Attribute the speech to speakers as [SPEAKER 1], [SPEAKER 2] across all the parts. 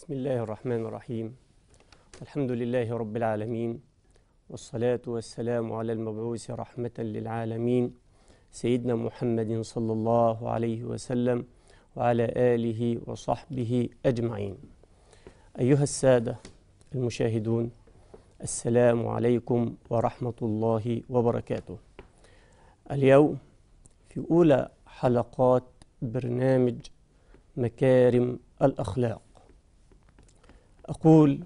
[SPEAKER 1] بسم الله الرحمن الرحيم الحمد لله رب العالمين والصلاة والسلام على المبعوث رحمة للعالمين سيدنا محمد صلى الله عليه وسلم وعلى آله وصحبه أجمعين أيها السادة المشاهدون السلام عليكم ورحمة الله وبركاته اليوم في أولى حلقات برنامج مكارم الأخلاق أقول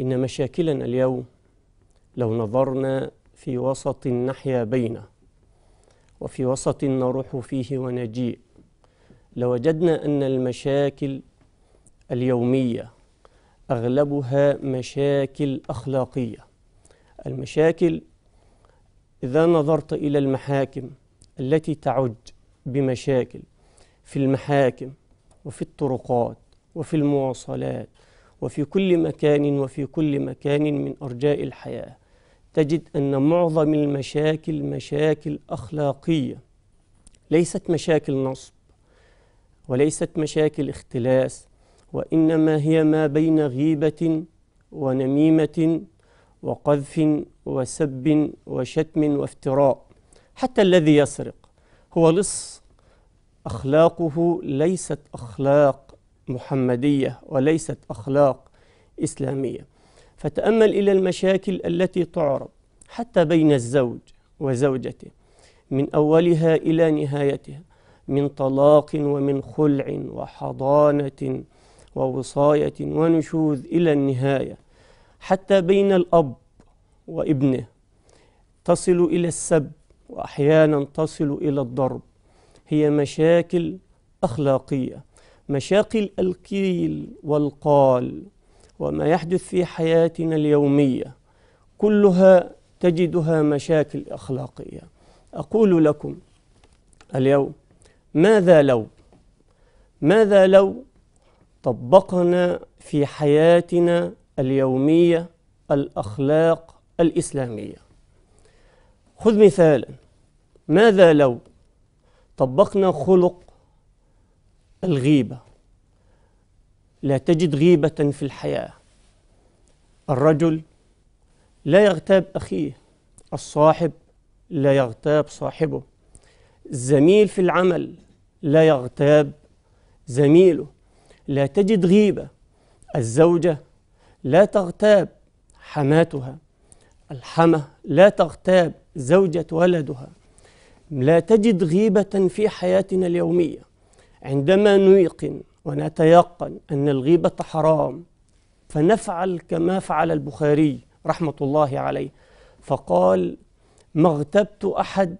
[SPEAKER 1] إن مشاكلنا اليوم لو نظرنا في وسط نحيا بينه وفي وسط نروح فيه ونجيء لوجدنا أن المشاكل اليومية أغلبها مشاكل أخلاقية المشاكل إذا نظرت إلى المحاكم التي تعج بمشاكل في المحاكم وفي الطرقات وفي المواصلات وفي كل مكان وفي كل مكان من أرجاء الحياة تجد أن معظم المشاكل مشاكل أخلاقية ليست مشاكل نصب وليست مشاكل اختلاس وإنما هي ما بين غيبة ونميمة وقذف وسب وشتم وافتراء حتى الذي يسرق هو لص أخلاقه ليست أخلاق محمدية وليست أخلاق إسلامية فتأمل إلى المشاكل التي تعرض حتى بين الزوج وزوجته من أولها إلى نهايتها من طلاق ومن خلع وحضانة ووصاية ونشوذ إلى النهاية حتى بين الأب وابنه تصل إلى السب وأحيانا تصل إلى الضرب هي مشاكل أخلاقية مشاقل القيل والقال وما يحدث في حياتنا اليومية كلها تجدها مشاكل أخلاقية أقول لكم اليوم ماذا لو ماذا لو طبقنا في حياتنا اليومية الأخلاق الإسلامية خذ مثالا ماذا لو طبقنا خلق الغيبة لا تجد غيبة في الحياة الرجل لا يغتاب أخيه الصاحب لا يغتاب صاحبه الزميل في العمل لا يغتاب زميله لا تجد غيبة الزوجة لا تغتاب حماتها الحمة لا تغتاب زوجة ولدها لا تجد غيبة في حياتنا اليومية عندما نيقن ونتيقن أن الغيبة حرام فنفعل كما فعل البخاري رحمة الله عليه فقال ما اغتبت أحد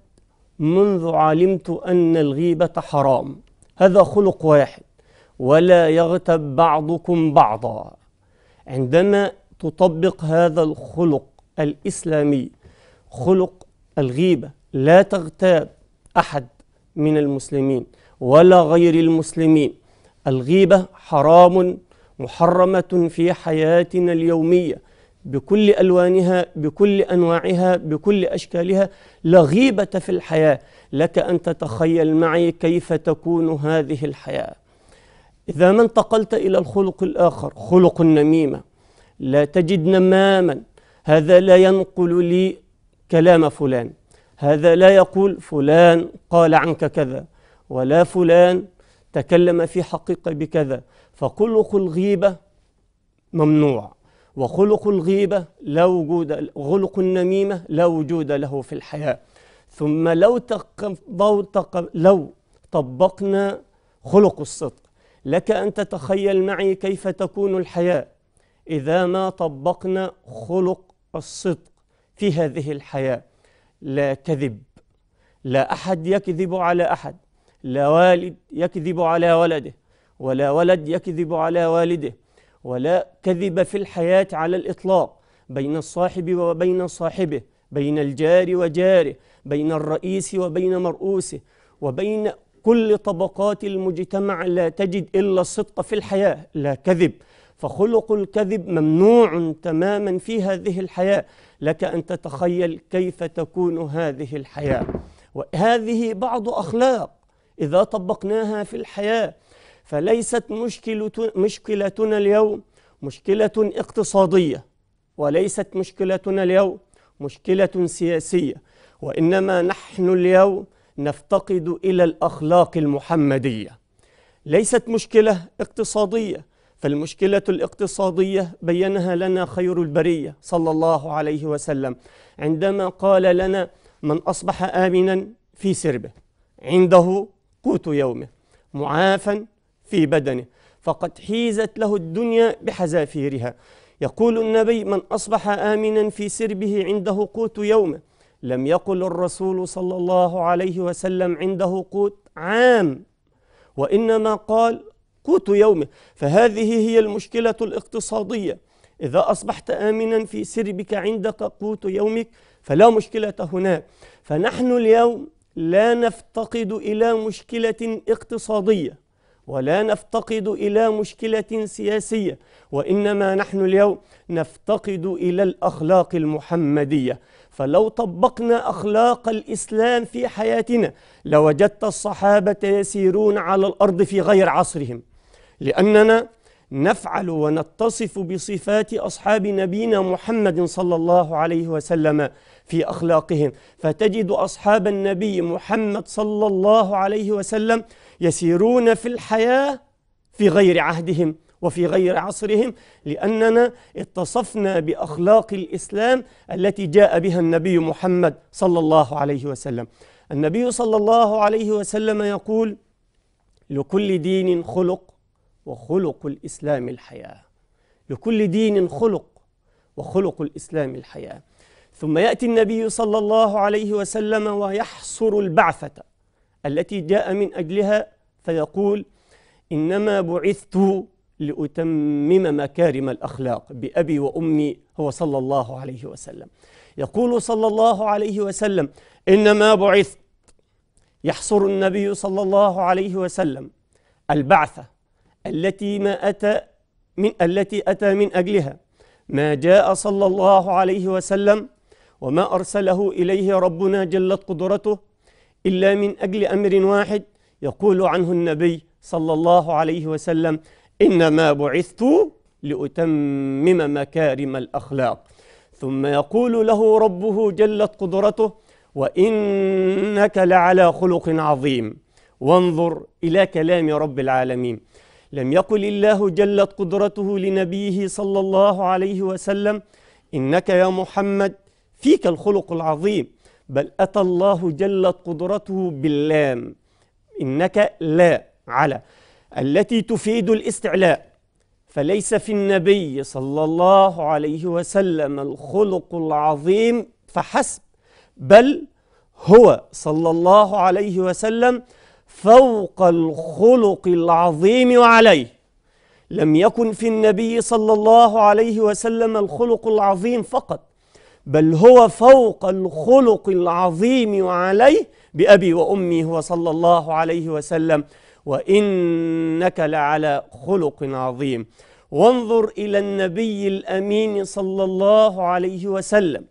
[SPEAKER 1] منذ علمت أن الغيبة حرام هذا خلق واحد ولا يغتب بعضكم بعضا عندما تطبق هذا الخلق الإسلامي خلق الغيبة لا تغتاب أحد من المسلمين ولا غير المسلمين الغيبة حرام محرمة في حياتنا اليومية بكل ألوانها بكل أنواعها بكل أشكالها لا غيبة في الحياة لك أن تتخيل معي كيف تكون هذه الحياة إذا ما انتقلت إلى الخلق الآخر خلق النميمة لا تجد نماما هذا لا ينقل لي كلام فلان هذا لا يقول فلان قال عنك كذا ولا فلان تكلم في حقيقة بكذا فخلق الغيبة ممنوع وخلق الغيبة لا وجود خلق النميمة لا وجود له في الحياة ثم لو لو طبقنا خلق الصدق لك أن تتخيل معي كيف تكون الحياة إذا ما طبقنا خلق الصدق في هذه الحياة لا كذب لا أحد يكذب على أحد لا والد يكذب على ولده ولا ولد يكذب على والده ولا كذب في الحياة على الإطلاق بين الصاحب وبين صاحبه بين الجار وجاره بين الرئيس وبين مرؤوسه وبين كل طبقات المجتمع لا تجد إلا الصدق في الحياة لا كذب فخلق الكذب ممنوع تماما في هذه الحياة لك أن تتخيل كيف تكون هذه الحياة وهذه بعض أخلاق إذا طبقناها في الحياة فليست مشكلتنا اليوم مشكلة اقتصادية وليست مشكلتنا اليوم مشكلة سياسية وإنما نحن اليوم نفتقد إلى الأخلاق المحمدية ليست مشكلة اقتصادية فالمشكلة الاقتصادية بينها لنا خير البرية صلى الله عليه وسلم عندما قال لنا من أصبح آمنا في سربه عنده قوت يومه معافا في بدنه فقد حيزت له الدنيا بحذافيرها يقول النبي من أصبح آمنا في سربه عنده قوت يومه لم يقل الرسول صلى الله عليه وسلم عنده قوت عام وإنما قال قوت يومه فهذه هي المشكلة الاقتصادية إذا أصبحت آمنا في سربك عندك قوت يومك فلا مشكلة هناك فنحن اليوم لا نفتقد إلى مشكلة اقتصادية ولا نفتقد إلى مشكلة سياسية وإنما نحن اليوم نفتقد إلى الأخلاق المحمدية فلو طبقنا أخلاق الإسلام في حياتنا لوجدت الصحابة يسيرون على الأرض في غير عصرهم لأننا نفعل ونتصف بصفات أصحاب نبينا محمد صلى الله عليه وسلم في أخلاقهم فتجد أصحاب النبي محمد صلى الله عليه وسلم يسيرون في الحياة في غير عهدهم وفي غير عصرهم لأننا اتصفنا بأخلاق الإسلام التي جاء بها النبي محمد صلى الله عليه وسلم النبي صلى الله عليه وسلم يقول لكل دين خلق وخلق الإسلام الحياة لكل دين خلق وخلق الإسلام الحياة ثم يأتي النبي صلى الله عليه وسلم ويحصر البعثة التي جاء من أجلها فيقول إنما بعثت لأتمم مكارم الأخلاق بأبي وأمي هو صلى الله عليه وسلم يقول صلى الله عليه وسلم إنما بعثت يحصر النبي صلى الله عليه وسلم البعثة التي ما أتى من التي أتى من أجلها ما جاء صلى الله عليه وسلم وما أرسله إليه ربنا جلت قدرته إلا من أجل أمر واحد يقول عنه النبي صلى الله عليه وسلم إنما بعثت لأتمم مكارم الأخلاق ثم يقول له ربه جلت قدرته وإنك لعلى خلق عظيم وانظر إلى كلام رب العالمين لم يقل الله جلت قدرته لنبيه صلى الله عليه وسلم إنك يا محمد فيك الخلق العظيم بل أتى الله جلت قدرته باللام إنك لا على التي تفيد الاستعلاء فليس في النبي صلى الله عليه وسلم الخلق العظيم فحسب بل هو صلى الله عليه وسلم فوق الخلق العظيم وعليه لم يكن في النبي صلى الله عليه وسلم الخلق العظيم فقط بل هو فوق الخلق العظيم وعليه بأبي وأمي هو صلى الله عليه وسلم وإنك لعلى خلق عظيم وانظر إلى النبي الأمين صلى الله عليه وسلم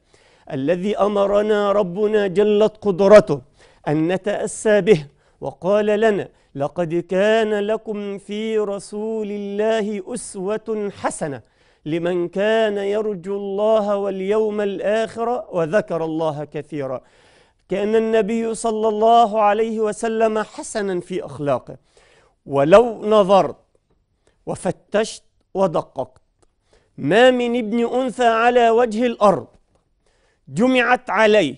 [SPEAKER 1] الذي أمرنا ربنا جلت قدرته أن نتأسى به وقال لنا لقد كان لكم في رسول الله أسوة حسنة لمن كان يرجو الله واليوم الآخر وذكر الله كثيرا كان النبي صلى الله عليه وسلم حسنا في أخلاقه ولو نظرت وفتشت ودققت ما من ابن أنثى على وجه الأرض جمعت عليه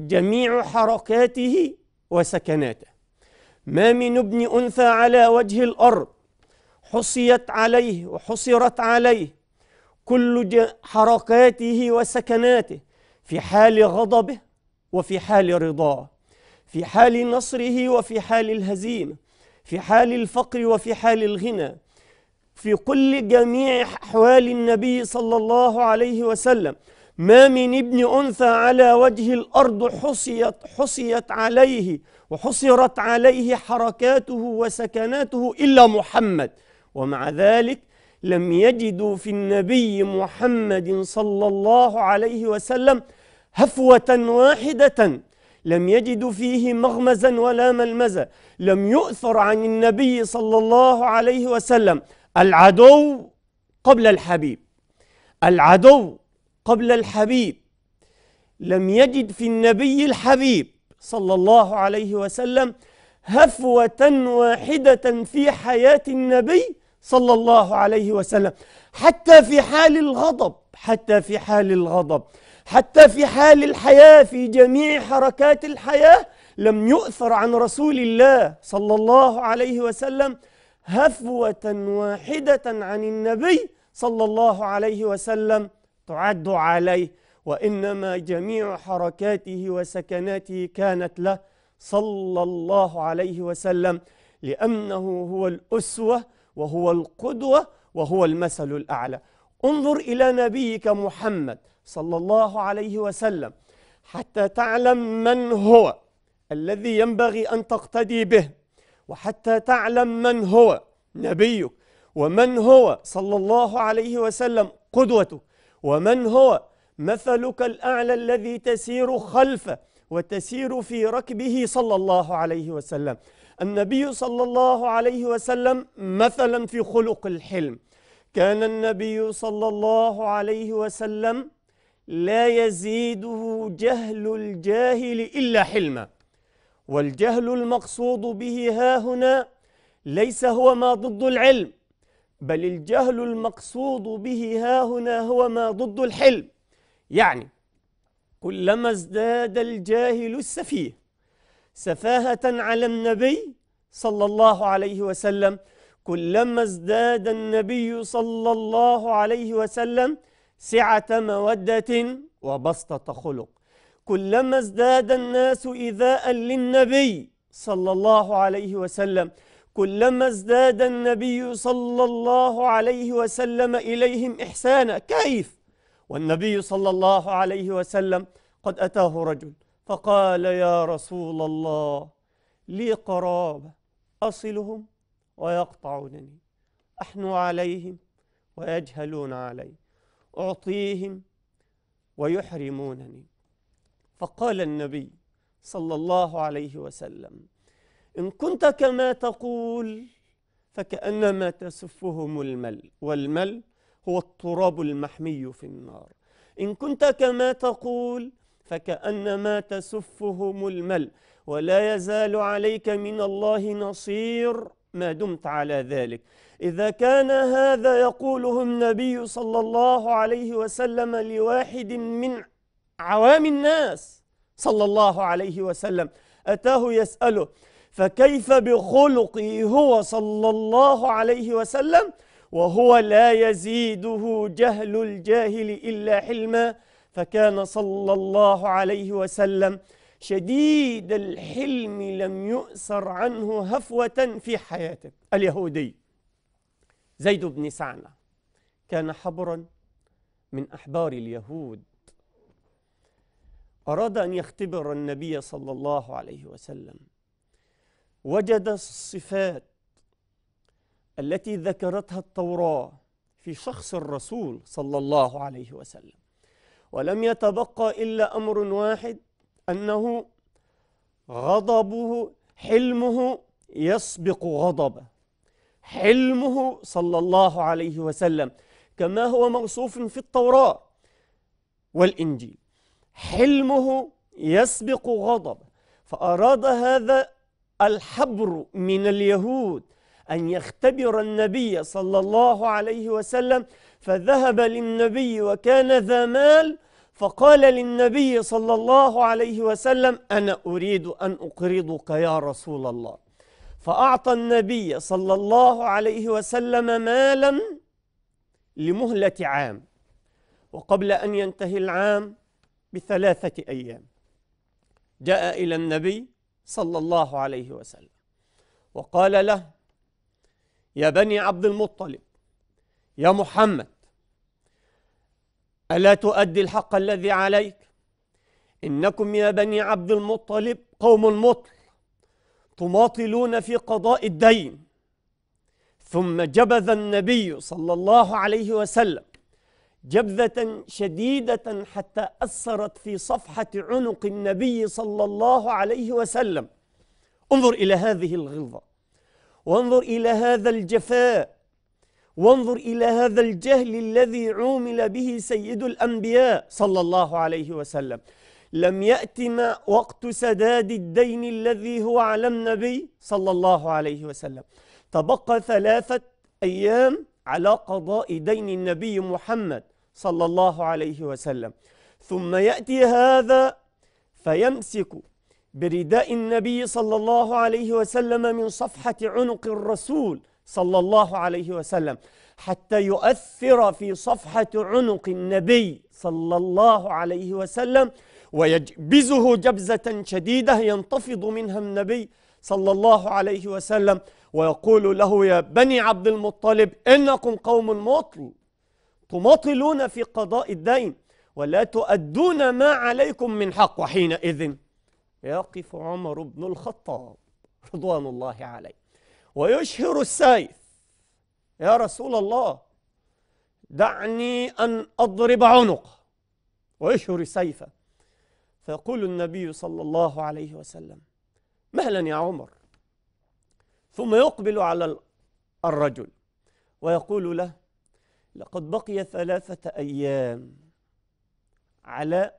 [SPEAKER 1] جميع حركاته وسكناته ما من ابن أنثى على وجه الأرض حصيت عليه وحصرت عليه كل حركاته وسكناته في حال غضبه وفي حال رضاه في حال نصره وفي حال الهزيمة في حال الفقر وفي حال الغنى في كل جميع أحوال النبي صلى الله عليه وسلم ما من ابن أنثى على وجه الأرض حصيت حصيت عليه وحصرت عليه حركاته وسكناته إلا محمد ومع ذلك لم يجدوا في النبي محمد صلى الله عليه وسلم هفوة واحدة لم يجدوا فيه مغمزا ولا ملمزا لم يؤثر عن النبي صلى الله عليه وسلم العدو قبل الحبيب العدو قبل الحبيب لم يجد في النبي الحبيب صلى الله عليه وسلم هفوة واحدة في حياة النبي صلى الله عليه وسلم حتى في حال الغضب حتى في حال الغضب حتى في حال الحياة في جميع حركات الحياة لم يؤثر عن رسول الله صلى الله عليه وسلم هفوة واحدة عن النبي صلى الله عليه وسلم تعد عليه وإنما جميع حركاته وسكناته كانت له صلى الله عليه وسلم لأنه هو الأسوة وهو القدوة وهو المثل الأعلى انظر إلى نبيك محمد صلى الله عليه وسلم حتى تعلم من هو الذي ينبغي أن تقتدي به وحتى تعلم من هو نبيك ومن هو صلى الله عليه وسلم قدوتك ومن هو مثلك الأعلى الذي تسير خلفه وتسير في ركبه صلى الله عليه وسلم النبي صلى الله عليه وسلم مثلا في خلق الحلم كان النبي صلى الله عليه وسلم لا يزيده جهل الجاهل إلا حلما والجهل المقصود به ها هنا ليس هو ما ضد العلم بل الجهل المقصود به ها هنا هو ما ضد الحلم يعني كلما ازداد الجاهل السفيه سفاهة على النبي صلى الله عليه وسلم كلما ازداد النبي صلى الله عليه وسلم سعة مودة وبسطة خلق كلما ازداد الناس إذاء للنبي صلى الله عليه وسلم كلما ازداد النبي صلى الله عليه وسلم إليهم إحسانا كيف؟ والنبي صلى الله عليه وسلم قد أتاه رجل فقال يا رسول الله لي قرابة أصلهم ويقطعونني أحنو عليهم ويجهلون علي أعطيهم ويحرمونني فقال النبي صلى الله عليه وسلم إن كنت كما تقول فكأنما تسفهم المل والمل هو التراب المحمي في النار إن كنت كما تقول فكأنما تسفهم المل ولا يزال عليك من الله نصير ما دمت على ذلك إذا كان هذا يقوله النبي صلى الله عليه وسلم لواحد من عوام الناس صلى الله عليه وسلم أتاه يسأله فكيف بخلقه هو صلى الله عليه وسلم؟ وهو لا يزيده جهل الجاهل إلا حلما فكان صلى الله عليه وسلم شديد الحلم لم يؤثر عنه هفوة في حياته اليهودي زيد بن سعنة كان حبرا من أحبار اليهود أراد أن يختبر النبي صلى الله عليه وسلم وجد الصفات التي ذكرتها التوراة في شخص الرسول صلى الله عليه وسلم ولم يتبقى إلا أمر واحد أنه غضبه حلمه يسبق غضبه حلمه صلى الله عليه وسلم كما هو موصوف في التوراة والإنجيل حلمه يسبق غضبه فأراد هذا الحبر من اليهود أن يختبر النبي صلى الله عليه وسلم فذهب للنبي وكان ذا مال فقال للنبي صلى الله عليه وسلم أنا أريد أن أقرضك يا رسول الله فأعطى النبي صلى الله عليه وسلم مالا لمهلة عام وقبل أن ينتهي العام بثلاثة أيام جاء إلى النبي صلى الله عليه وسلم وقال له يا بني عبد المطلب يا محمد ألا تؤدي الحق الذي عليك إنكم يا بني عبد المطلب قوم مطل تماطلون في قضاء الدين ثم جبذ النبي صلى الله عليه وسلم جبذة شديدة حتى أثرت في صفحة عنق النبي صلى الله عليه وسلم انظر إلى هذه الغلظة وانظر إلى هذا الجفاء وانظر إلى هذا الجهل الذي عومل به سيد الأنبياء صلى الله عليه وسلم لم يأت ما وقت سداد الدين الذي هو على النبي صلى الله عليه وسلم تبقى ثلاثة أيام على قضاء دين النبي محمد صلى الله عليه وسلم ثم يأتي هذا فيمسك برداء النبي صلى الله عليه وسلم من صفحة عنق الرسول صلى الله عليه وسلم حتى يؤثر في صفحة عنق النبي صلى الله عليه وسلم ويجبزه جبزة شديدة ينتفض منها النبي صلى الله عليه وسلم ويقول له يا بني عبد المطلب إنكم قوم مطل تمطلون في قضاء الدين ولا تؤدون ما عليكم من حق وحينئذ يقف عمر بن الخطاب رضوان الله عليه ويشهر السيف يا رسول الله دعني أن أضرب عنقه ويشهر سيفه فيقول النبي صلى الله عليه وسلم مهلا يا عمر ثم يقبل على الرجل ويقول له لقد بقي ثلاثة أيام على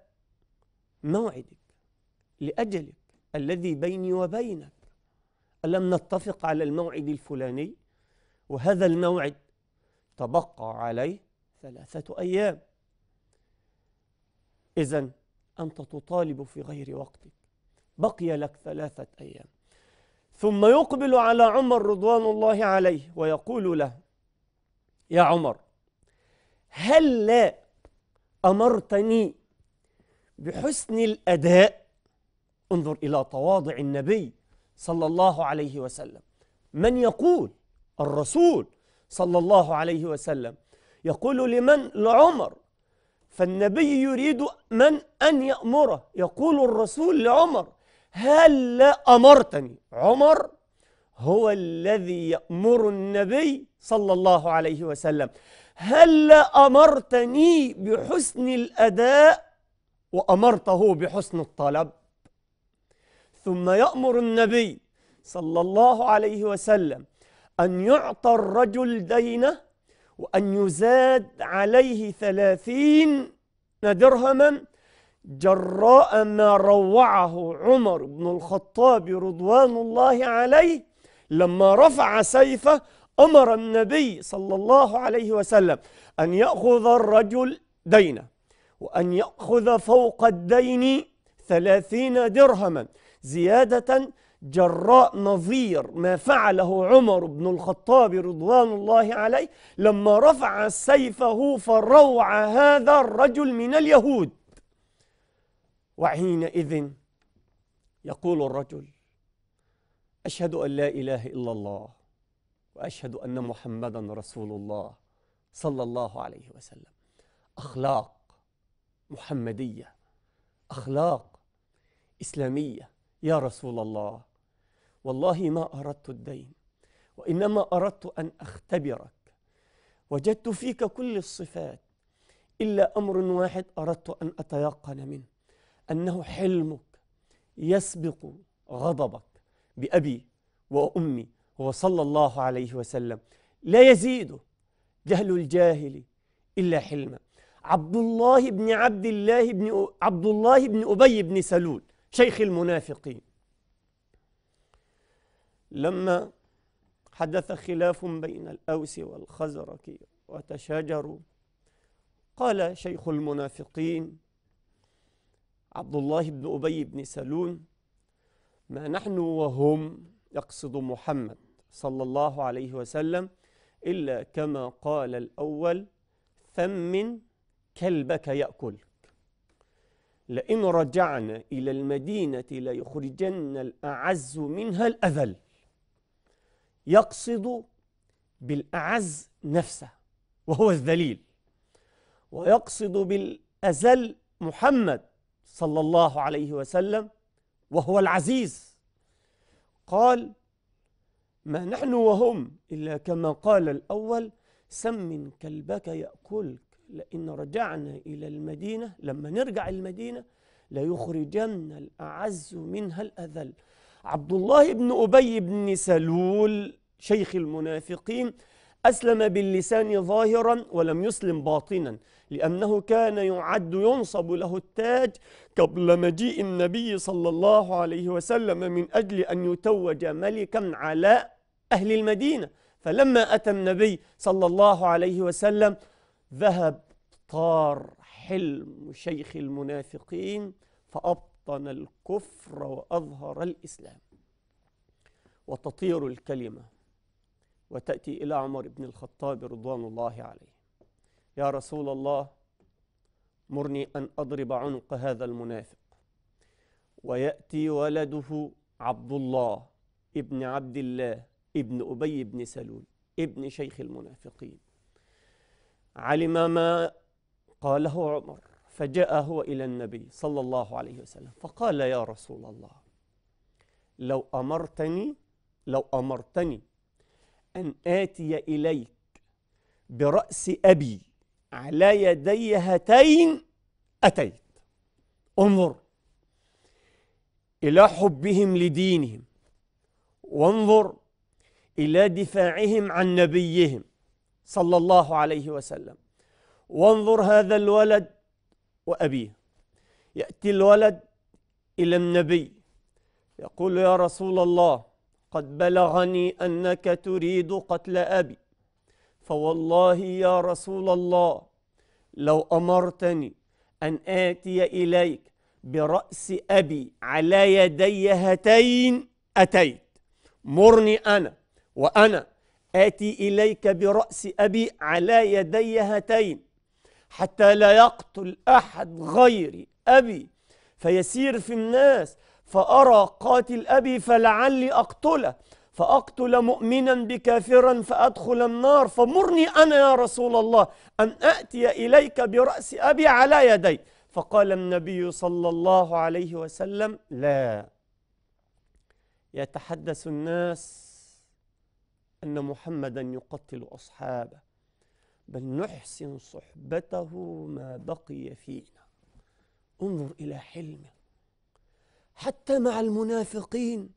[SPEAKER 1] موعدك لأجلك الذي بيني وبينك ألم نتفق على الموعد الفلاني وهذا الموعد تبقى عليه ثلاثة أيام إذا أنت تطالب في غير وقتك بقي لك ثلاثة أيام ثم يقبل على عمر رضوان الله عليه ويقول له يا عمر هل لا أمرتني بحسن الأداء انظر إلى تواضع النبي صلى الله عليه وسلم من يقول الرسول صلى الله عليه وسلم يقول لمن لعمر فالنبي يريد من أن يأمره يقول الرسول لعمر هل لا أمرتني عمر هو الذي يأمر النبي صلى الله عليه وسلم هل لا أمرتني بحسن الأداء وأمرته بحسن الطلب ثم يأمر النبي صلى الله عليه وسلم أن يعطى الرجل دينه وأن يزاد عليه ثلاثين درهما جراء ما روعه عمر بن الخطاب رضوان الله عليه لما رفع سيفه أمر النبي صلى الله عليه وسلم أن يأخذ الرجل دينه وأن يأخذ فوق الدين ثلاثين درهما زيادة جراء نظير ما فعله عمر بن الخطاب رضوان الله عليه لما رفع سيفه فروع هذا الرجل من اليهود وحينئذ يقول الرجل أشهد أن لا إله إلا الله وأشهد أن محمدا رسول الله صلى الله عليه وسلم أخلاق محمدية أخلاق إسلامية يا رسول الله والله ما أردت الدين وإنما أردت أن أختبرك وجدت فيك كل الصفات إلا أمر واحد أردت أن أتيقن منه أنه حلمك يسبق غضبك بأبي وأمي وصلى الله عليه وسلم لا يزيده جهل الجاهل إلا حلما عبد الله بن عبد الله بن عبد الله بن أبي بن سلول شيخ المنافقين لما حدث خلاف بين الأوس والخزرج وتشاجروا قال شيخ المنافقين عبد الله بن أبي بن سلول ما نحن وهم يقصد محمد صلى الله عليه وسلم إلا كما قال الأول ثمن كلبك يأكل لئن رجعنا إلى المدينة ليخرجن الأعز منها الأذل يقصد بالأعز نفسه وهو الذليل ويقصد بالأزل محمد صلى الله عليه وسلم وهو العزيز قال ما نحن وهم إلا كما قال الأول سمن كلبك يأكلك لإن رجعنا إلى المدينة لما نرجع المدينة ليخرجن الأعز منها الأذل عبد الله بن أبي بن سلول شيخ المنافقين أسلم باللسان ظاهرا ولم يسلم باطنا لأنه كان يعد ينصب له التاج قبل مجيء النبي صلى الله عليه وسلم من أجل أن يتوج ملكا على أهل المدينة فلما أتى النبي صلى الله عليه وسلم ذهب طار حلم شيخ المنافقين فأبطن الكفر وأظهر الإسلام وتطير الكلمة وتأتي إلى عمر بن الخطاب رضوان الله عليه يا رسول الله مرني أن أضرب عنق هذا المنافق ويأتي ولده عبد الله ابن عبد الله ابن أبي بن سلول ابن شيخ المنافقين علم ما قاله عمر فجاء هو إلى النبي صلى الله عليه وسلم فقال يا رسول الله لو أمرتني لو أمرتني أن آتي إليك برأس أبي على يدي هاتين أتيت انظر إلى حبهم لدينهم وانظر إلى دفاعهم عن نبيهم صلى الله عليه وسلم وانظر هذا الولد وأبيه يأتي الولد إلى النبي يقول يا رسول الله قد بلغني أنك تريد قتل أبي فوالله يا رسول الله لو أمرتني أن آتي إليك برأس أبي على يدي هتين أتيت مرني أنا وأنا آتي إليك برأس أبي على يدي هاتين حتى لا يقتل أحد غيري أبي فيسير في الناس فأرى قاتل أبي فلعلي أقتله فأقتل مؤمنا بكافرا فأدخل النار فمرني أنا يا رسول الله أن أأتي إليك برأس أبي على يدي فقال النبي صلى الله عليه وسلم لا يتحدث الناس أن محمدا يقتل أصحابه بل نحسن صحبته ما بقي فينا انظر إلى حلمه حتى مع المنافقين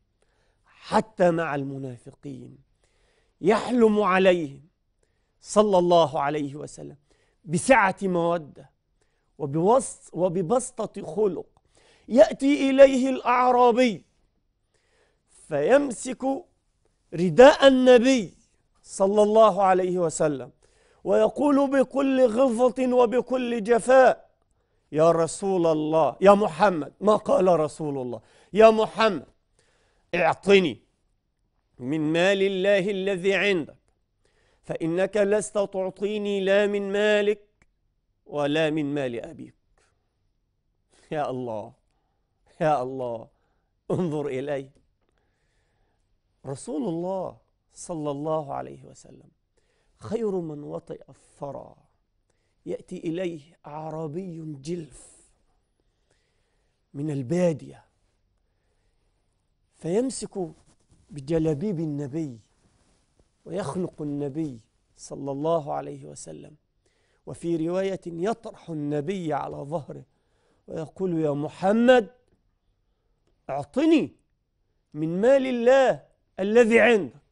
[SPEAKER 1] حتى مع المنافقين يحلم عليهم صلى الله عليه وسلم بسعة موده وببسطة خلق يأتي إليه الأعرابي فيمسك رداء النبي صلى الله عليه وسلم ويقول بكل غلظة وبكل جفاء يا رسول الله يا محمد ما قال رسول الله يا محمد اعطني من مال الله الذي عندك فإنك لست تعطيني لا من مالك ولا من مال أبيك يا الله يا الله انظر إليه رسول الله صلى الله عليه وسلم خير من وطئ الثرى يأتي إليه أعرابي جلف من البادية فيمسك بجلابيب النبي ويخنق النبي صلى الله عليه وسلم وفي رواية يطرح النبي على ظهره ويقول يا محمد اعطني من مال الله الذي عندك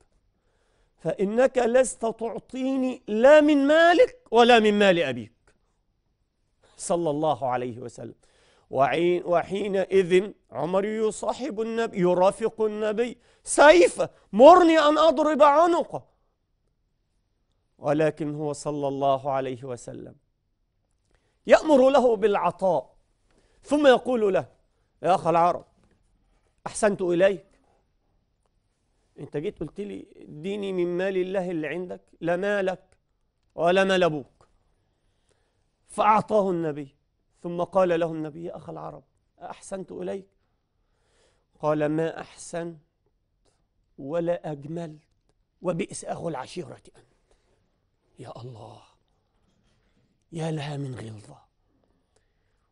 [SPEAKER 1] فإنك لست تعطيني لا من مالك ولا من مال أبيك صلى الله عليه وسلم وحينئذ عمر يصاحب النبي يرافق النبي سيف مرني أن أضرب عنقه ولكن هو صلى الله عليه وسلم يأمر له بالعطاء ثم يقول له يا أخ العرب أحسنت إليك انت جيت قلت لي اديني من مال الله اللي عندك لا مالك ولا مال ابوك فاعطاه النبي ثم قال له النبي يا اخا العرب احسنت اليك قال ما احسنت ولا اجملت وبئس اخو العشيره انت يا الله يا لها من غلظه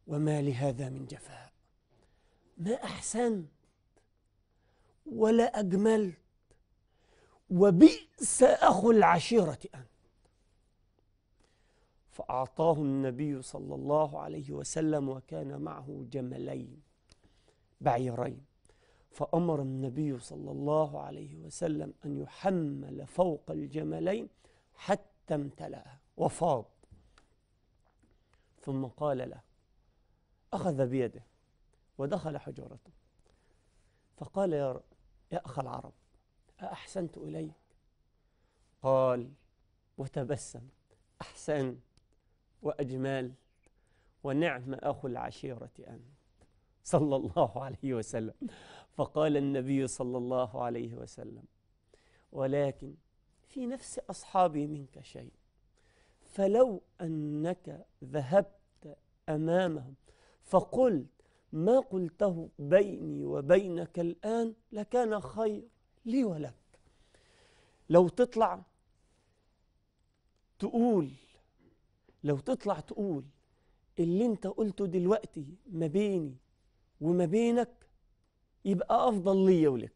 [SPEAKER 1] وما لهذا من جفاء ما احسنت ولا أجملت وبئس أخو العشيرة أنا فأعطاه النبي صلى الله عليه وسلم وكان معه جملين بعيرين فأمر النبي صلى الله عليه وسلم أن يحمل فوق الجملين حتى امتلأ وفاض ثم قال له أخذ بيده ودخل حجرته فقال يا, يا أخ العرب أحسنت إليك قال وتبسم أحسنت وأجملت ونعم أخو العشيرة أنت صلى الله عليه وسلم فقال النبي صلى الله عليه وسلم ولكن في نفس أصحابي منك شيء فلو أنك ذهبت أمامهم فقلت ما قلته بيني وبينك الآن لكان خير لي ولك لو تطلع تقول لو تطلع تقول اللي انت قلته دلوقتي ما بيني وما بينك يبقى أفضل ليا ولك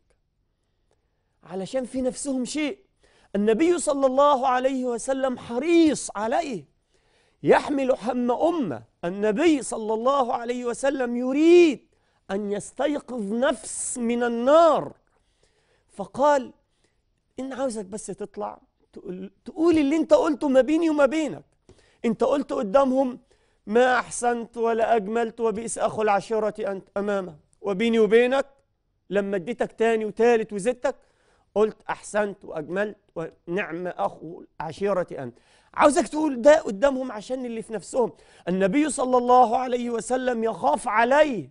[SPEAKER 1] علشان في نفسهم شيء النبي صلى الله عليه وسلم حريص عليه إيه؟ يحمل هم أمة النبي صلى الله عليه وسلم يريد أن يستيقظ نفس من النار فقال إن عاوزك بس تطلع تقول اللي انت قلته ما بيني وما بينك انت قلت قدامهم ما أحسنت ولا أجملت وبئس أخو العشيرة أنت أمامه وبيني وبينك لما اديتك تاني وتالت وزدتك قلت أحسنت وأجملت ونعم أخو العشيرة أنت عاوزك تقول ده قدامهم عشان اللي في نفسهم النبي صلى الله عليه وسلم يخاف عليه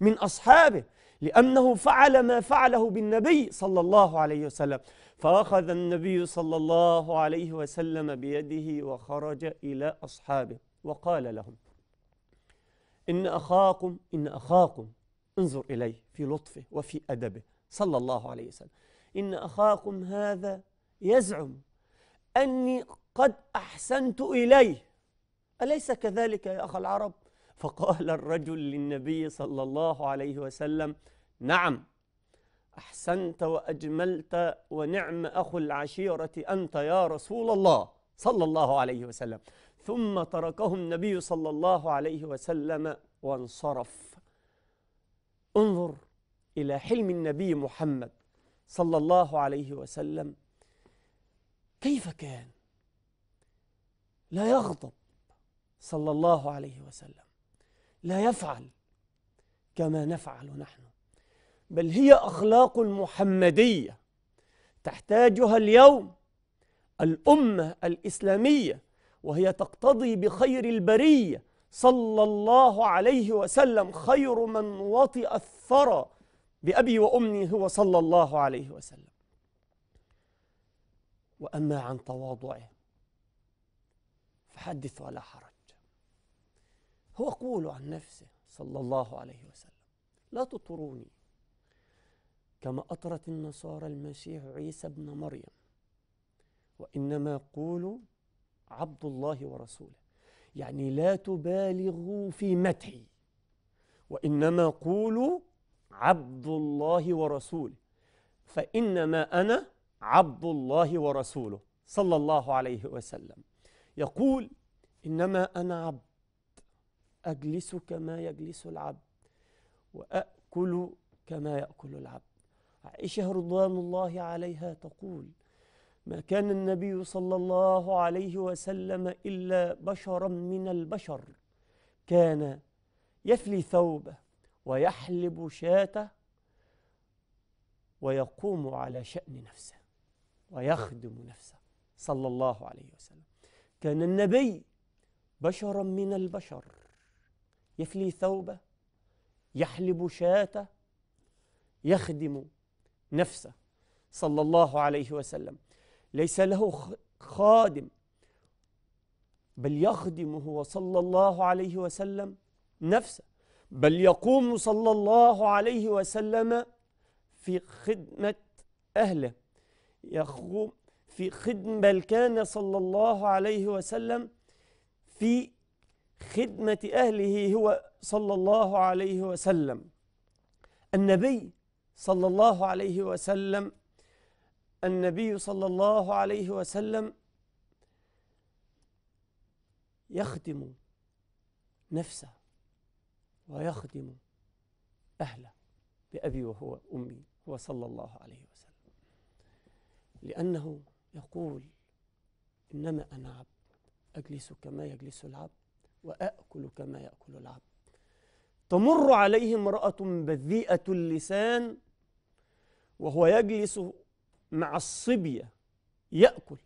[SPEAKER 1] من أصحابه لأنه فعل ما فعله بالنبي صلى الله عليه وسلم فأخذ النبي صلى الله عليه وسلم بيده وخرج إلى أصحابه وقال لهم إن أخاكم إن أخاكم انظر إليه في لطفه وفي أدبه صلى الله عليه وسلم إن أخاكم هذا يزعم أني قد أحسنت إليه أليس كذلك يا أخ العرب؟ فقال الرجل للنبي صلى الله عليه وسلم نعم أحسنت وأجملت ونعم أخو العشيرة أنت يا رسول الله صلى الله عليه وسلم ثم تركه النبي صلى الله عليه وسلم وانصرف انظر إلى حلم النبي محمد صلى الله عليه وسلم كيف كان لا يغضب صلى الله عليه وسلم لا يفعل كما نفعل نحن بل هي أخلاق محمدية تحتاجها اليوم الأمة الإسلامية وهي تقتضي بخير البرية صلى الله عليه وسلم خير من وطئ الثرى بأبي وأمي هو صلى الله عليه وسلم وأما عن تواضعه فحدث ولا حرج هو يقول عن نفسه صلى الله عليه وسلم لا تطروني كما أطرت النصارى المسيح عيسى ابن مريم وإنما قولوا عبد الله ورسوله يعني لا تبالغوا في مدحي وإنما قولوا عبد الله ورسوله فإنما أنا عبد الله ورسوله صلى الله عليه وسلم يقول إنما أنا عبد أجلس كما يجلس العبد وأكل كما يأكل العبد عائشة رضوان الله عليها تقول ما كان النبي صلى الله عليه وسلم إلا بشرا من البشر كان يفلي ثوبه ويحلب شاته ويقوم على شأن نفسه ويخدم نفسه صلى الله عليه وسلم كان النبي بشرا من البشر يفلي ثوبه يحلب شاته يخدم نفسه صلى الله عليه وسلم ليس له خادم بل يخدم هو صلى الله عليه وسلم نفسه بل يقوم صلى الله عليه وسلم في خدمة أهله يقوم في خدمة بل كان صلى الله عليه وسلم في خدمة أهله هو صلى الله عليه وسلم النبي صلى الله عليه وسلم النبي صلى الله عليه وسلم يخدم نفسه ويخدم أهله بأبي وهو أمي هو صلى الله عليه وسلم لأنه يقول إنما أنا عبد أجلس كما يجلس العبد وأأكل كما يأكل العبد تمر عليه امرأة بذيئة اللسان وهو يجلس مع الصبية يأكل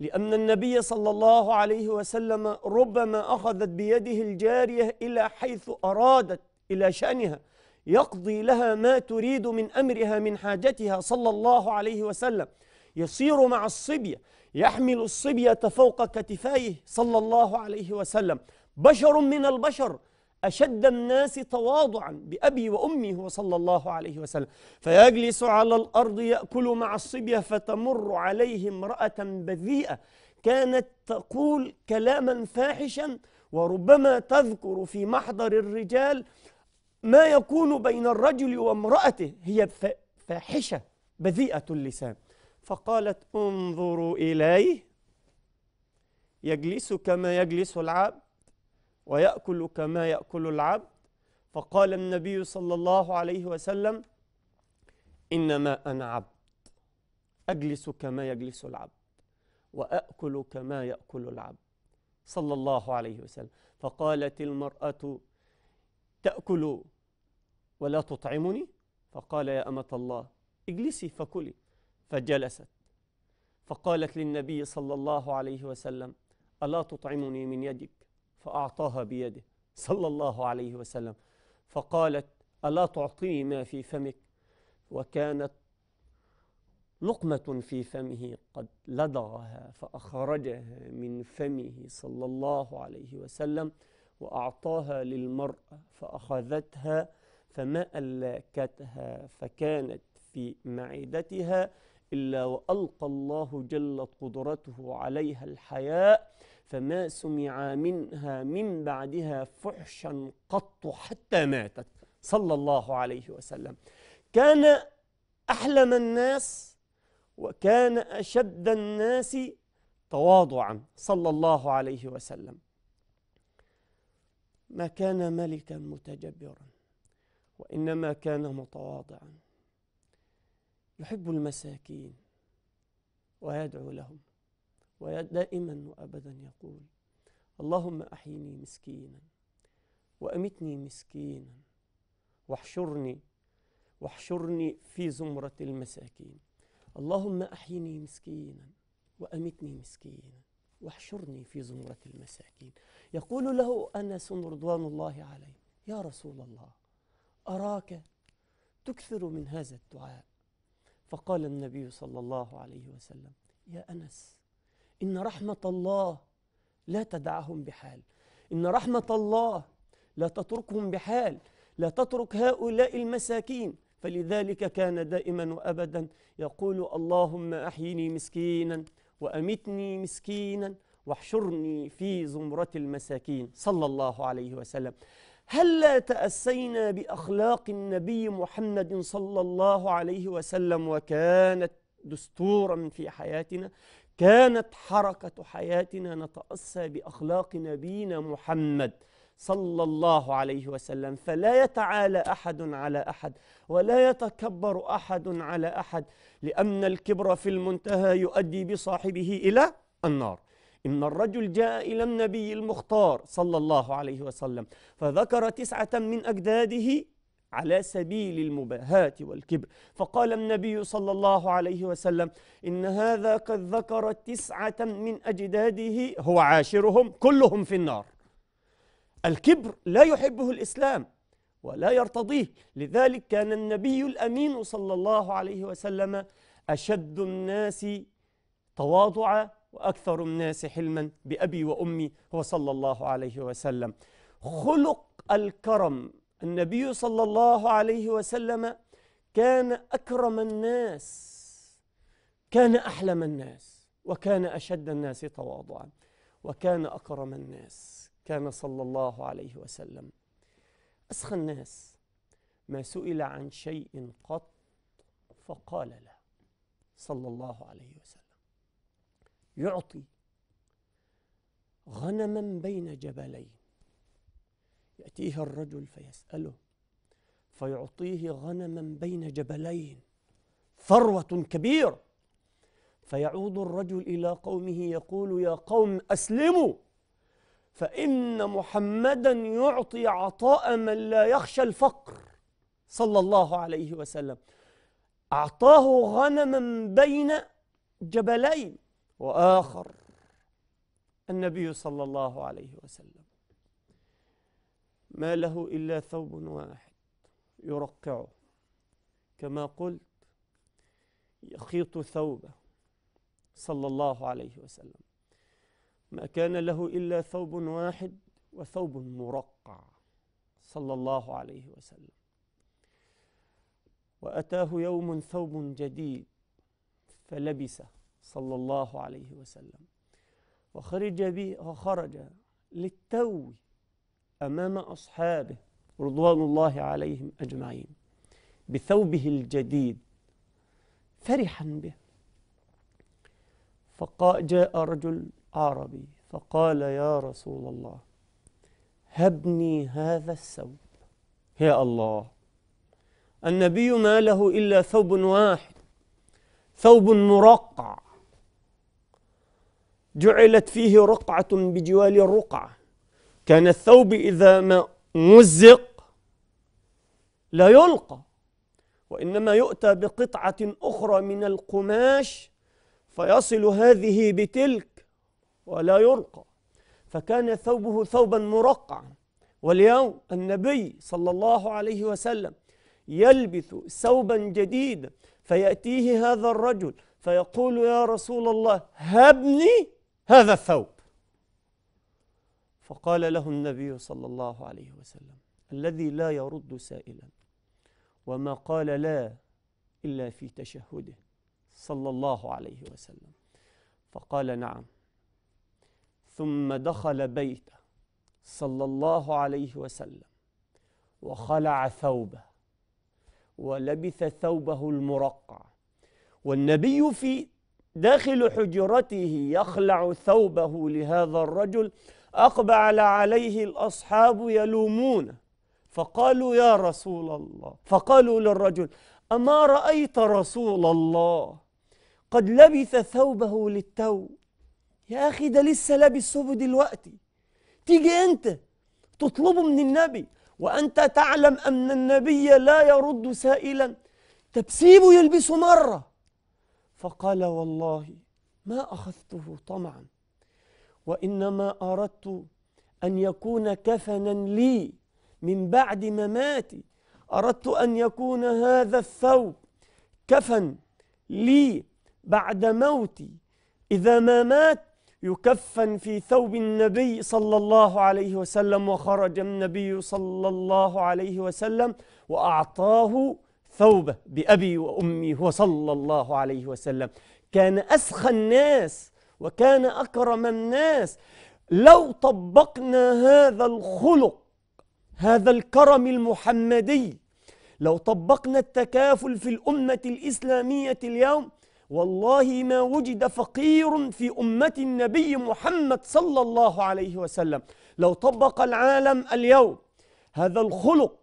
[SPEAKER 1] لأن النبي صلى الله عليه وسلم ربما أخذت بيده الجارية إلى حيث أرادت إلى شأنها يقضي لها ما تريد من أمرها من حاجتها صلى الله عليه وسلم يصير مع الصبية يحمل الصبية فوق كتفيه صلى الله عليه وسلم بشر من البشر أشد الناس تواضعا بأبي وأمي هو صلى الله عليه وسلم فيجلس على الأرض يأكل مع الصبية فتمر عليه امرأة بذيئة كانت تقول كلاما فاحشا وربما تذكر في محضر الرجال ما يكون بين الرجل وامرأته هي فاحشة بذيئة اللسان فقالت انظروا إليه يجلس كما يجلس العبد ويأكل كما يأكل العبد فقال النبي صلى الله عليه وسلم إنما أنا عبد أجلس كما يجلس العبد وأأكل كما يأكل العبد صلى الله عليه وسلم فقالت المرأة تأكل ولا تطعمني فقال يا أمة الله اجلسي فكلي فجلست فقالت للنبي صلى الله عليه وسلم ألا تطعمني من يدك فأعطاها بيده صلى الله عليه وسلم فقالت ألا تعطيني ما في فمك وكانت لقمة في فمه قد لدغها فأخرجها من فمه صلى الله عليه وسلم وأعطاها للمرأة فأخذتها فما ألاكتها فكانت في معدتها إلا وألقى الله جل قدرته عليها الحياء فما سمع منها من بعدها فحشا قط حتى ماتت صلى الله عليه وسلم كان أحلم الناس وكان أشد الناس تواضعا صلى الله عليه وسلم ما كان ملكا متجبرا وإنما كان متواضعا يحب المساكين ويدعو لهم ودائما وابدا يقول اللهم احيني مسكينا وامتني مسكينا واحشرني واحشرني في زمره المساكين اللهم احيني مسكينا وامتني مسكينا واحشرني في زمره المساكين يقول له انس رضوان الله عليه يا رسول الله اراك تكثر من هذا الدعاء فقال النبي صلى الله عليه وسلم يا أنس إن رحمة الله لا تدعهم بحال إن رحمة الله لا تتركهم بحال لا تترك هؤلاء المساكين فلذلك كان دائما وأبدا يقول اللهم أحيني مسكينا وأمتني مسكينا واحشرني في زمرة المساكين صلى الله عليه وسلم هلا تأسينا بأخلاق النبي محمد صلى الله عليه وسلم وكانت دستورا في حياتنا كانت حركة حياتنا نتأسى بأخلاق نبينا محمد صلى الله عليه وسلم فلا يتعالى أحد على أحد ولا يتكبر أحد على أحد لأن الكبر في المنتهى يؤدي بصاحبه إلى النار إن الرجل جاء إلى النبي المختار صلى الله عليه وسلم فذكر تسعة من أجداده على سبيل المباهاة والكبر فقال النبي صلى الله عليه وسلم إن هذا قد ذكر تسعة من أجداده هو عاشرهم كلهم في النار الكبر لا يحبه الإسلام ولا يرتضيه لذلك كان النبي الأمين صلى الله عليه وسلم أشد الناس تواضعا وأكثر الناس حلما بأبي وأمي هو صلى الله عليه وسلم خلق الكرم النبي صلى الله عليه وسلم كان أكرم الناس كان أحلم الناس وكان أشد الناس تواضعا وكان أكرم الناس كان صلى الله عليه وسلم أسخى الناس ما سئل عن شيء قط فقال له صلى الله عليه وسلم يعطي غنما بين جبلين يأتيه الرجل فيسأله فيعطيه غنما بين جبلين ثروة كبيرة فيعود الرجل إلى قومه يقول يا قوم أسلموا فإن محمدا يعطي عطاء من لا يخشى الفقر صلى الله عليه وسلم أعطاه غنما بين جبلين وآخر النبي صلى الله عليه وسلم ما له إلا ثوب واحد يرقعه كما قلت يخيط ثوبه صلى الله عليه وسلم ما كان له إلا ثوب واحد وثوب مرقع صلى الله عليه وسلم وأتاه يوم ثوب جديد فلبسه صلى الله عليه وسلم وخرج به وخرج للتو أمام أصحابه رضوان الله عليهم أجمعين بثوبه الجديد فرحا به فجاء رجل عربي فقال يا رسول الله هبني هذا الثوب يا الله النبي ما له إلا ثوب واحد ثوب مرقع جعلت فيه رقعة بجوال الرقعة كان الثوب إذا ما مزق لا يلقى وإنما يؤتى بقطعة أخرى من القماش فيصل هذه بتلك ولا يلقى فكان ثوبه ثوبا مرقعا واليوم النبي صلى الله عليه وسلم يلبس ثوبا جديدا فيأتيه هذا الرجل فيقول يا رسول الله هبني هذا الثوب فقال له النبي صلى الله عليه وسلم الذي لا يرد سائلا وما قال لا إلا في تشهده صلى الله عليه وسلم فقال نعم ثم دخل بيته صلى الله عليه وسلم وخلع ثوبه ولبث ثوبه المرقع والنبي في داخل حجرته يخلع ثوبه لهذا الرجل أقبل عليه الأصحاب يلومونه فقالوا يا رسول الله فقالوا للرجل أما رأيت رسول الله قد لبث ثوبه للتو يا أخي ده لسه لابس ثوبه دلوقتي تيجي أنت تطلبه من النبي وأنت تعلم أن النبي لا يرد سائلا طب سيبه يلبسه مرة فقال والله ما أخذته طمعا وإنما أردت أن يكون كفنا لي من بعد مماتي أردت أن يكون هذا الثوب كفن لي بعد موتي إذا ما مات يكفن في ثوب النبي صلى الله عليه وسلم وخرج النبي صلى الله عليه وسلم وأعطاه ثوبه بأبي وأمي هو صلى الله عليه وسلم كان أسخى الناس وكان أكرم الناس لو طبقنا هذا الخلق هذا الكرم المحمدي لو طبقنا التكافل في الأمة الإسلامية اليوم والله ما وجد فقير في أمة النبي محمد صلى الله عليه وسلم لو طبق العالم اليوم هذا الخلق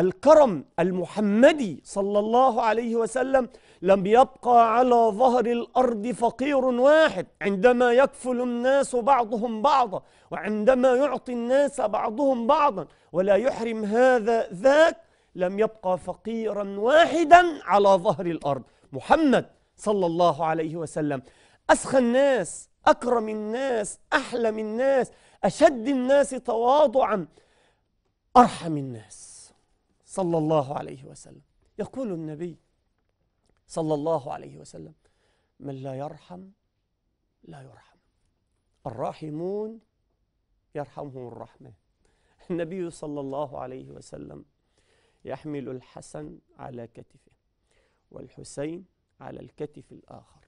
[SPEAKER 1] الكرم المحمدي صلى الله عليه وسلم لم يبقى على ظهر الأرض فقير واحد عندما يكفل الناس بعضهم بعضا وعندما يعطي الناس بعضهم بعضا ولا يحرم هذا ذاك لم يبقى فقيرا واحدا على ظهر الأرض محمد صلى الله عليه وسلم أسخى الناس أكرم الناس أحلم الناس أشد الناس تواضعا أرحم الناس صلى الله عليه وسلم يقول النبي صلى الله عليه وسلم من لا يرحم لا يرحم الراحمون يرحمهم الرحمن النبي صلى الله عليه وسلم يحمل الحسن على كتفه والحسين على الكتف الآخر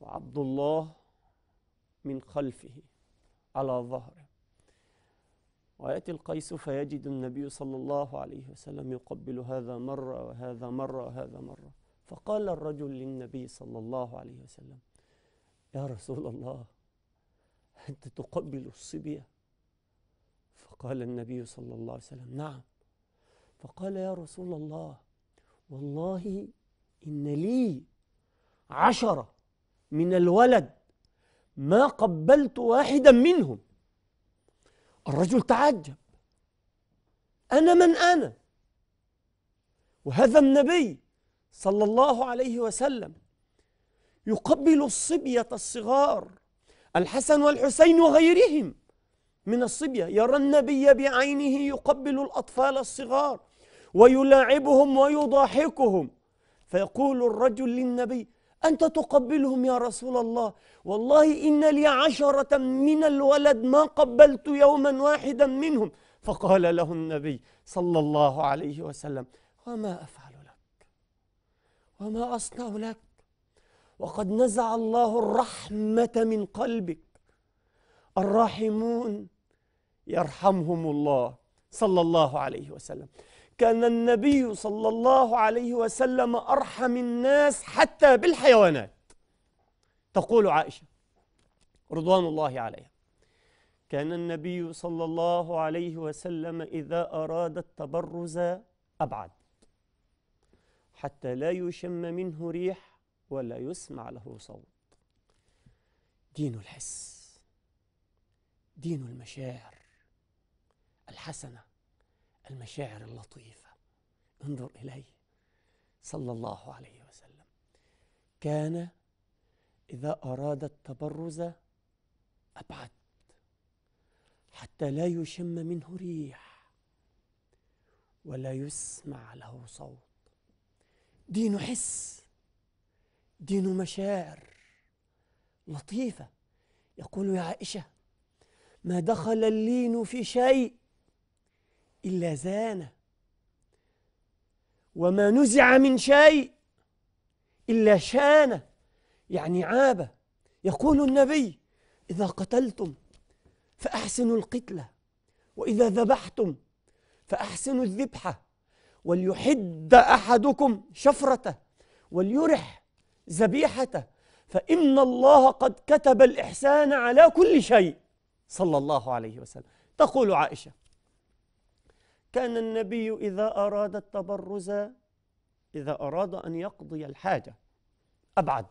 [SPEAKER 1] وعبد الله من خلفه على ظهره ويأتي القيس فيجد النبي صلى الله عليه وسلم يقبل هذا مرة وهذا مرة وهذا مرة فقال الرجل للنبي صلى الله عليه وسلم يا رسول الله أنت تقبل الصبية فقال النبي صلى الله عليه وسلم نعم فقال يا رسول الله والله إن لي عشرة من الولد ما قبلت واحدا منهم الرجل تعجب أنا من أنا وهذا النبي صلى الله عليه وسلم يقبل الصبية الصغار الحسن والحسين وغيرهم من الصبية يرى النبي بعينه يقبل الأطفال الصغار ويلاعبهم ويضاحكهم فيقول الرجل للنبي أنت تقبلهم يا رسول الله والله إن لي عشرة من الولد ما قبلت يوما واحدا منهم فقال له النبي صلى الله عليه وسلم وما أفعل لك وما أصنع لك وقد نزع الله الرحمة من قلبك الراحمون يرحمهم الله صلى الله عليه وسلم كان النبي صلى الله عليه وسلم أرحم الناس حتى بالحيوانات تقول عائشة رضوان الله عليها كان النبي صلى الله عليه وسلم إذا أراد التبرز أبعد حتى لا يشم منه ريح ولا يسمع له صوت دين الحس دين المشاعر الحسنه المشاعر اللطيفة انظر إليه صلى الله عليه وسلم كان إذا أراد التبرز أبعد حتى لا يشم منه ريح ولا يسمع له صوت دين حس دين مشاعر لطيفة يقول يا عائشة ما دخل اللين في شيء إلا زانه وما نزع من شيء إلا شانه يعني عابه يقول النبي إذا قتلتم فأحسنوا القتلة وإذا ذبحتم فأحسنوا الذبحة وليحد أحدكم شفرته وليرح ذبيحته فإن الله قد كتب الإحسان على كل شيء صلى الله عليه وسلم تقول عائشة كان النبي إذا أراد التبرز إذا أراد أن يقضي الحاجة أبعد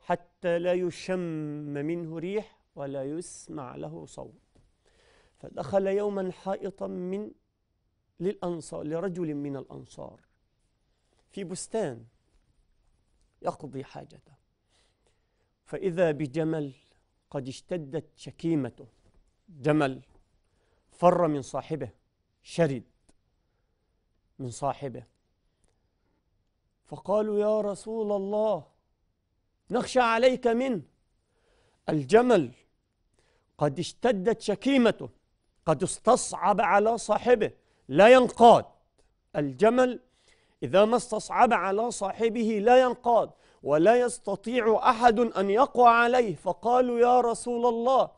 [SPEAKER 1] حتى لا يشم منه ريح ولا يسمع له صوت فدخل يوما حائطا من للأنصار لرجل من الأنصار في بستان يقضي حاجته فإذا بجمل قد اشتدت شكيمته جمل فر من صاحبه شرد من صاحبه فقالوا يا رسول الله نخشى عليك منه الجمل قد اشتدت شكيمته قد استصعب على صاحبه لا ينقاد الجمل إذا ما استصعب على صاحبه لا ينقاد ولا يستطيع أحد أن يقوى عليه فقالوا يا رسول الله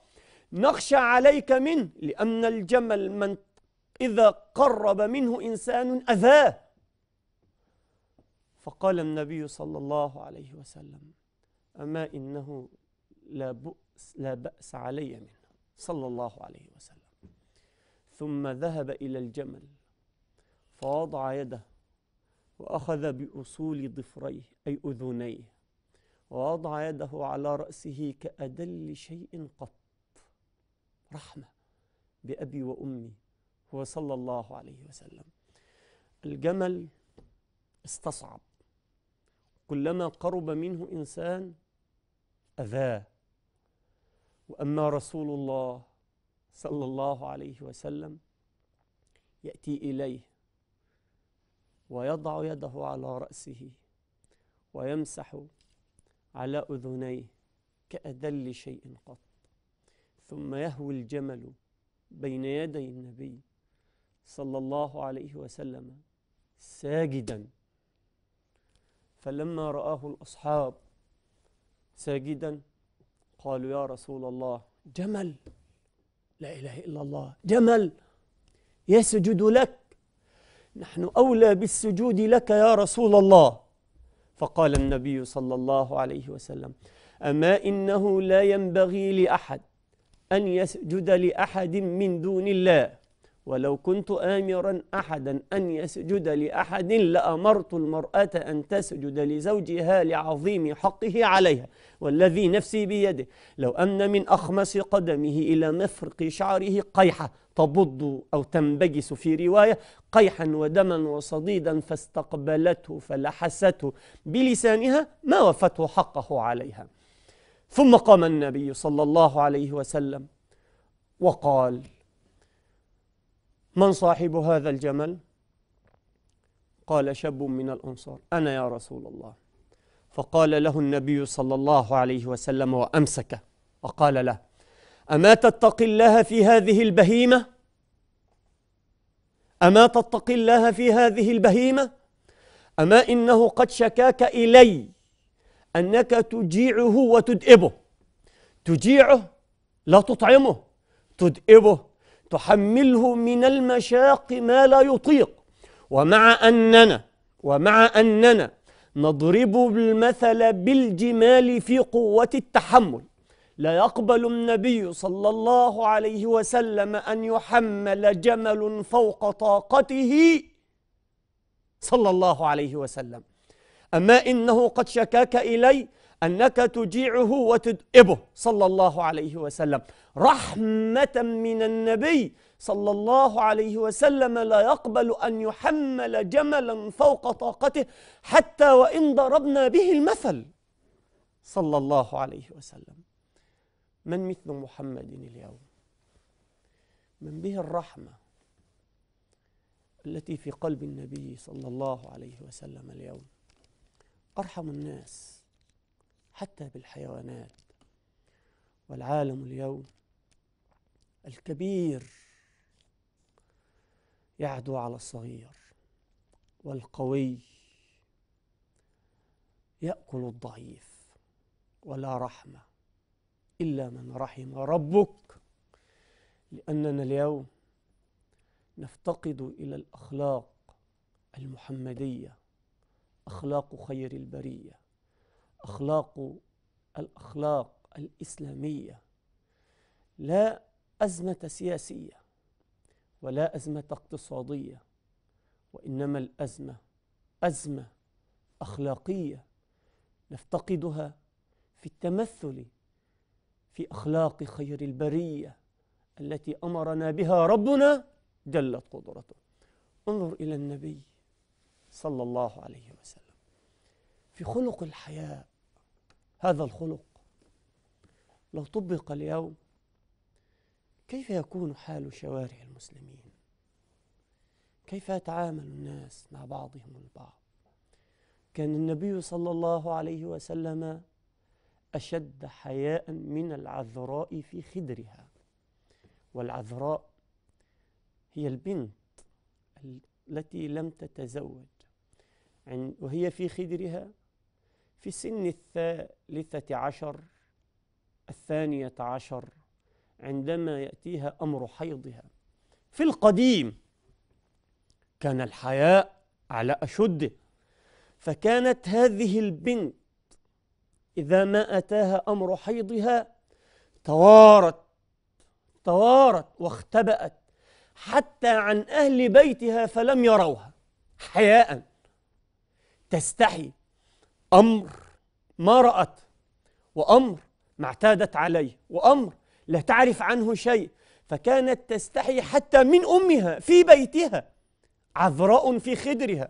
[SPEAKER 1] نخشى عليك منه لأن الجمل من إذا قرب منه إنسان أذاه فقال النبي صلى الله عليه وسلم أما إنه لا بأس, لا بأس علي منه صلى الله عليه وسلم ثم ذهب إلى الجمل فوضع يده وأخذ بأصول ضفريه أي أذنيه ووضع يده على رأسه كأدل شيء قط رحمة بأبي وأمي هو صلى الله عليه وسلم الجمل استصعب كلما قرب منه إنسان أذاه وأما رسول الله صلى الله عليه وسلم يأتي إليه ويضع يده على رأسه ويمسح على أذنيه كأدل شيء قط ثم يهوي الجمل بين يدي النبي صلى الله عليه وسلم ساجدا فلما رآه الأصحاب ساجدا قالوا يا رسول الله جمل لا إله إلا الله جمل يسجد لك نحن أولى بالسجود لك يا رسول الله فقال النبي صلى الله عليه وسلم أما إنه لا ينبغي لأحد أن يسجد لأحد من دون الله ولو كنت آمرا أحدا أن يسجد لأحد لأمرت المرأة أن تسجد لزوجها لعظيم حقه عليها والذي نفسي بيده لو أن من أخمص قدمه إلى مفرق شعره قيحة تبض أو تنبجس في رواية قيحا ودما وصديدا فاستقبلته فلحسته بلسانها ما وفته حقه عليها ثم قام النبي صلى الله عليه وسلم وقال من صاحب هذا الجمل قال شاب من الأنصار أنا يا رسول الله فقال له النبي صلى الله عليه وسلم وأمسكه وقال له أما تتقي الله في هذه البهيمة أما تتقي الله في هذه البهيمة أما إنه قد شكاك إلي أنك تجيعه وتدئبه تجيعه لا تطعمه تدئبه تحمله من المشاق ما لا يطيق ومع أننا ومع أننا نضرب المثل بالجمال في قوة التحمل لا يقبل النبي صلى الله عليه وسلم أن يحمل جمل فوق طاقته صلى الله عليه وسلم أما إنه قد شكاك إلي أنك تجيعه وتدئبه صلى الله عليه وسلم رحمة من النبي صلى الله عليه وسلم لا يقبل أن يحمل جملا فوق طاقته حتى وإن ضربنا به المثل صلى الله عليه وسلم من مثل محمد اليوم من به الرحمة التي في قلب النبي صلى الله عليه وسلم اليوم أرحم الناس حتى بالحيوانات والعالم اليوم الكبير يعدو على الصغير والقوي ياكل الضعيف ولا رحمه الا من رحم ربك لاننا اليوم نفتقد الى الاخلاق المحمديه اخلاق خير البريه أخلاق الأخلاق الإسلامية لا أزمة سياسية ولا أزمة اقتصادية وإنما الأزمة أزمة أخلاقية نفتقدها في التمثل في أخلاق خير البرية التي أمرنا بها ربنا جلت قدرته انظر إلى النبي صلى الله عليه وسلم في خلق الحياء هذا الخلق لو طبق اليوم كيف يكون حال شوارع المسلمين كيف يتعامل الناس مع بعضهم البعض كان النبي صلى الله عليه وسلم أشد حياء من العذراء في خدرها والعذراء هي البنت التي لم تتزوج وهي في خدرها في سن الثالثة عشر الثانية عشر عندما يأتيها أمر حيضها في القديم كان الحياء على أشده فكانت هذه البنت إذا ما أتاها أمر حيضها توارت توارت واختبأت حتى عن أهل بيتها فلم يروها حياء تستحي أمر ما رأت وأمر ما اعتادت عليه وأمر لا تعرف عنه شيء فكانت تستحي حتى من أمها في بيتها عذراء في خدرها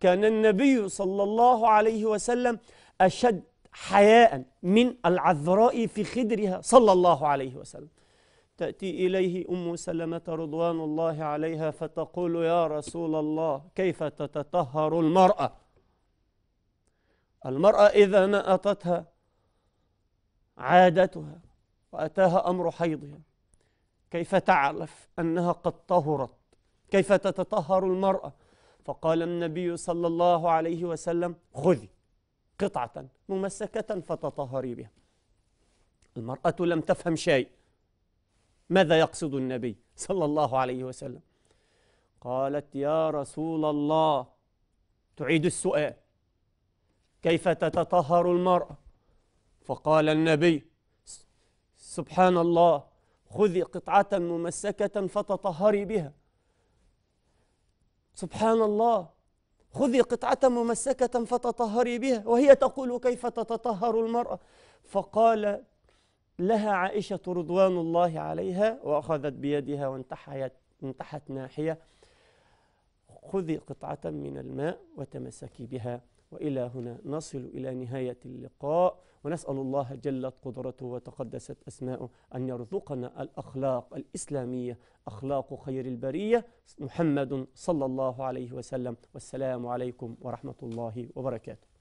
[SPEAKER 1] كان النبي صلى الله عليه وسلم أشد حياء من العذراء في خدرها صلى الله عليه وسلم تأتي إليه أم سلمة رضوان الله عليها فتقول يا رسول الله كيف تتطهر المرأة المرأة إذا ما أتتها عادتها وأتاها أمر حيضها كيف تعرف أنها قد طهرت كيف تتطهر المرأة فقال النبي صلى الله عليه وسلم خذي قطعة ممسكة فتطهري بها المرأة لم تفهم شيء ماذا يقصد النبي صلى الله عليه وسلم قالت يا رسول الله تعيد السؤال كيف تتطهر المرأة فقال النبي سبحان الله خذي قطعة ممسكة فتطهري بها سبحان الله خذي قطعة ممسكة فتطهري بها وهي تقول كيف تتطهر المرأة فقال لها عائشة رضوان الله عليها وأخذت بيدها وانتحت انتحت ناحية خذي قطعة من الماء وتمسكي بها وإلى هنا نصل إلى نهاية اللقاء ونسأل الله جلت قدرته وتقدست أسماؤه أن يرزقنا الأخلاق الإسلامية أخلاق خير البرية محمد صلى الله عليه وسلم والسلام عليكم ورحمة الله وبركاته